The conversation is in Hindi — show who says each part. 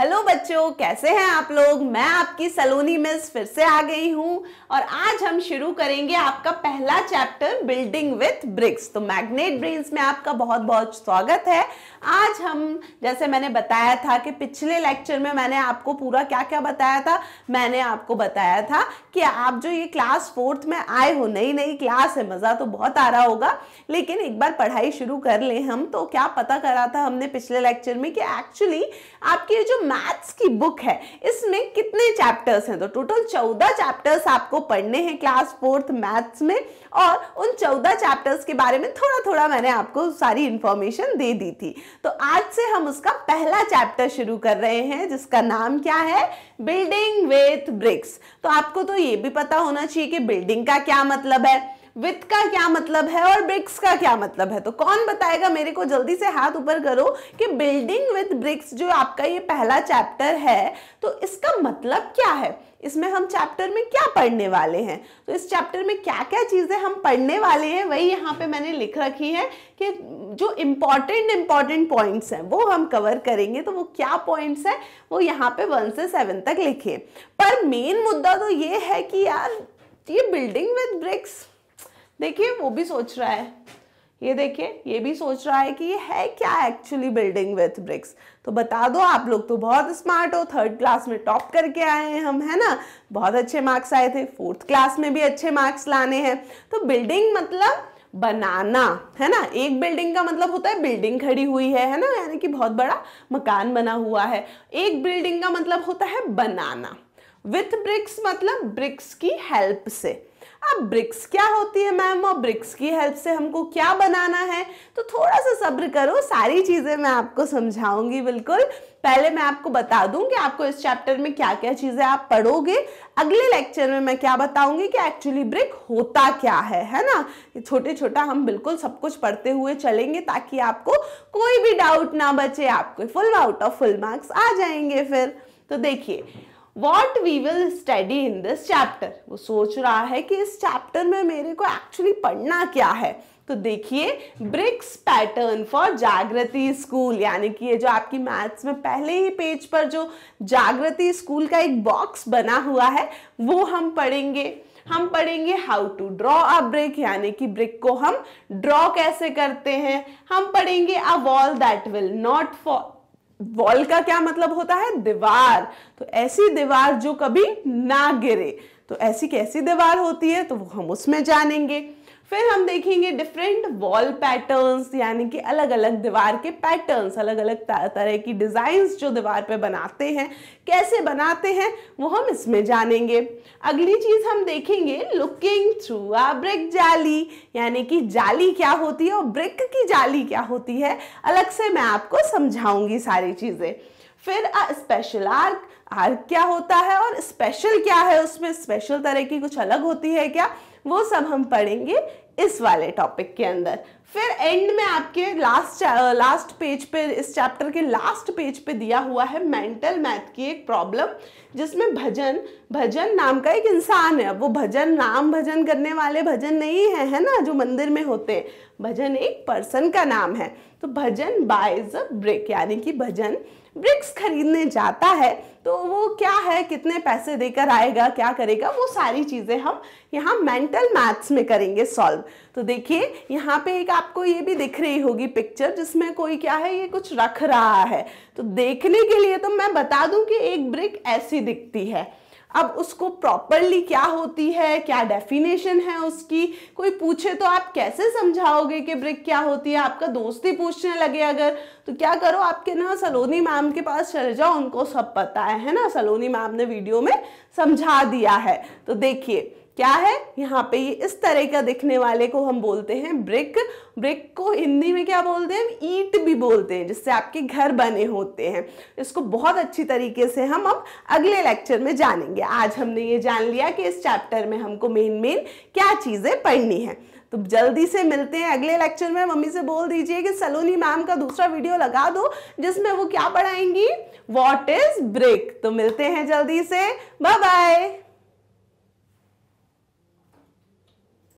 Speaker 1: हेलो बच्चों कैसे हैं आप लोग मैं आपकी सलोनी मिस फिर से आ गई हूं और आज हम शुरू करेंगे आपका पहला चैप्टर बिल्डिंग विथ ब्रिक्स तो मैग्नेट ब्रेन्स में आपका बहुत बहुत स्वागत है आज हम जैसे मैंने बताया था कि पिछले लेक्चर में मैंने आपको पूरा क्या क्या बताया था मैंने आपको बताया था कि आप जो ये क्लास फोर्थ में आए हो नई नई क्लास है मज़ा तो बहुत आ रहा होगा लेकिन एक बार पढ़ाई शुरू कर लें हम तो क्या पता करा था हमने पिछले लेक्चर में कि एक्चुअली आपकी जो मैथ्स की बुक है इसमें कितने चैप्टर्स हैं तो टोटल चौदह चैप्टर्स आपको पढ़ने हैं क्लास फोर्थ मैथ्स में और उन चौदह चैप्टर्स के बारे में थोड़ा थोड़ा मैंने आपको सारी इंफॉर्मेशन दे दी थी तो आज से हम उसका पहला चैप्टर शुरू कर रहे हैं जिसका नाम क्या है बिल्डिंग विथ ब्रिक्स तो आपको तो ये भी पता होना चाहिए कि बिल्डिंग का क्या मतलब है विथ का क्या मतलब है और ब्रिक्स का क्या मतलब है तो कौन बताएगा मेरे को जल्दी से हाथ ऊपर करो कि बिल्डिंग विथ ब्रिक्स जो आपका ये पहला चैप्टर है तो इसका मतलब क्या है इसमें हम चैप्टर में क्या पढ़ने वाले हैं तो इस चैप्टर में क्या क्या चीज़ें हम पढ़ने वाले हैं वही यहाँ पे मैंने लिख रखी है कि जो इम्पॉर्टेंट इम्पॉर्टेंट पॉइंट्स हैं वो हम कवर करेंगे तो वो क्या पॉइंट्स हैं वो यहाँ पे वन से सेवन तक लिखे पर मेन मुद्दा तो ये है कि यार ये बिल्डिंग विद ब्रिक्स देखिए वो भी सोच रहा है ये देखिए ये भी सोच रहा है कि ये है क्या एक्चुअली बिल्डिंग विथ ब्रिक्स तो बता दो आप लोग तो बहुत स्मार्ट हो थर्ड क्लास में टॉप करके आए हैं हम है ना बहुत अच्छे मार्क्स आए थे फोर्थ क्लास में भी अच्छे मार्क्स लाने हैं तो बिल्डिंग मतलब बनाना है ना एक बिल्डिंग का मतलब होता है बिल्डिंग खड़ी हुई है है ना यानी कि बहुत बड़ा मकान बना हुआ है एक बिल्डिंग का मतलब होता है बनाना विथ ब्रिक्स मतलब ब्रिक्स की हेल्प से अब ब्रिक्स क्या होती है मैम और ब्रिक्स की हेल्प से हमको क्या बनाना है तो थोड़ा सा सब्र करो सारी चीज़ें मैं आपको समझाऊंगी बिल्कुल पहले मैं आपको बता दूं कि आपको इस चैप्टर में क्या क्या चीज़ें आप पढ़ोगे अगले लेक्चर में मैं क्या बताऊंगी कि एक्चुअली ब्रिक होता क्या है है ना छोटे छोटा हम बिल्कुल सब कुछ पढ़ते हुए चलेंगे ताकि आपको कोई भी डाउट ना बचे आपको full out of full marks आ जाएंगे फिर तो देखिए what we will study in this chapter वो सोच रहा है कि इस चैप्टर में मेरे को एक्चुअली पढ़ना क्या है तो देखिए bricks pattern for Jagriti school यानी कि ये जो आपकी मैथ्स में पहले ही पेज पर जो जागृति स्कूल का एक बॉक्स बना हुआ है वो हम पढ़ेंगे हम पढ़ेंगे how to draw a brick यानी कि ब्रिक को हम ड्रॉ कैसे करते हैं हम पढ़ेंगे a wall that will not fall wall का क्या मतलब होता है दीवार तो ऐसी दीवार जो कभी ना गिरे तो ऐसी कैसी दीवार होती है तो वो हम उसमें जानेंगे फिर हम देखेंगे डिफरेंट वॉल पैटर्न्स यानी कि अलग अलग दीवार के पैटर्न्स अलग अलग तरह की डिज़ाइंस जो दीवार पे बनाते हैं कैसे बनाते हैं वो हम इसमें जानेंगे अगली चीज़ हम देखेंगे लुकिंग थ्रू आ ब्रिक जाली यानी कि जाली क्या होती है और ब्रिक की जाली क्या होती है अलग से मैं आपको समझाऊंगी सारी चीज़ें फिर अ स्पेशल आर्क आर क्या होता है और स्पेशल क्या है उसमें स्पेशल तरह की कुछ अलग होती है क्या वो सब हम पढ़ेंगे इस वाले टॉपिक के अंदर फिर एंड में आपके लास्ट लास्ट पेज पे इस चैप्टर के लास्ट पेज पे दिया हुआ है मेंटल मैथ की एक प्रॉब्लम जिसमें भजन भजन नाम का एक इंसान है वो भजन नाम भजन करने वाले भजन नहीं है है ना जो मंदिर में होते हैं भजन एक पर्सन का नाम है तो भजन बाय ब्रिक यानी कि भजन ब्रिक्स खरीदने जाता है तो वो क्या है कितने पैसे देकर आएगा क्या करेगा वो सारी चीज़ें हम यहाँ मेंटल मैथ्स में करेंगे सॉल्व तो देखिए यहाँ पे एक आपको ये भी दिख रही होगी पिक्चर जिसमें कोई क्या है ये कुछ रख रहा है तो देखने के लिए तो मैं बता दूं कि एक ब्रिक ऐसी दिखती है अब उसको प्रॉपरली क्या होती है क्या डेफिनेशन है उसकी कोई पूछे तो आप कैसे समझाओगे कि ब्रिक क्या होती है आपका दोस्त ही पूछने लगे अगर तो क्या करो आपके ना सलोनी मैम के पास चले जाओ उनको सब पता है है ना सलोनी मैम ने वीडियो में समझा दिया है तो देखिए क्या है यहाँ पे ये इस तरह का दिखने वाले को हम बोलते हैं ब्रिक ब्रिक को हिंदी में क्या बोलते हैं ईट भी बोलते हैं जिससे आपके घर बने होते हैं इसको बहुत अच्छी तरीके से हम अब अगले लेक्चर में जानेंगे आज हमने ये जान लिया कि इस चैप्टर में हमको मेन मेन क्या चीज़ें पढ़नी है तो जल्दी से मिलते हैं अगले लेक्चर में मम्मी से बोल दीजिए कि सलोनी मैम का दूसरा वीडियो लगा दो जिसमें वो क्या पढ़ाएंगी वॉट इज ब्रेक तो मिलते हैं जल्दी से बाय बाय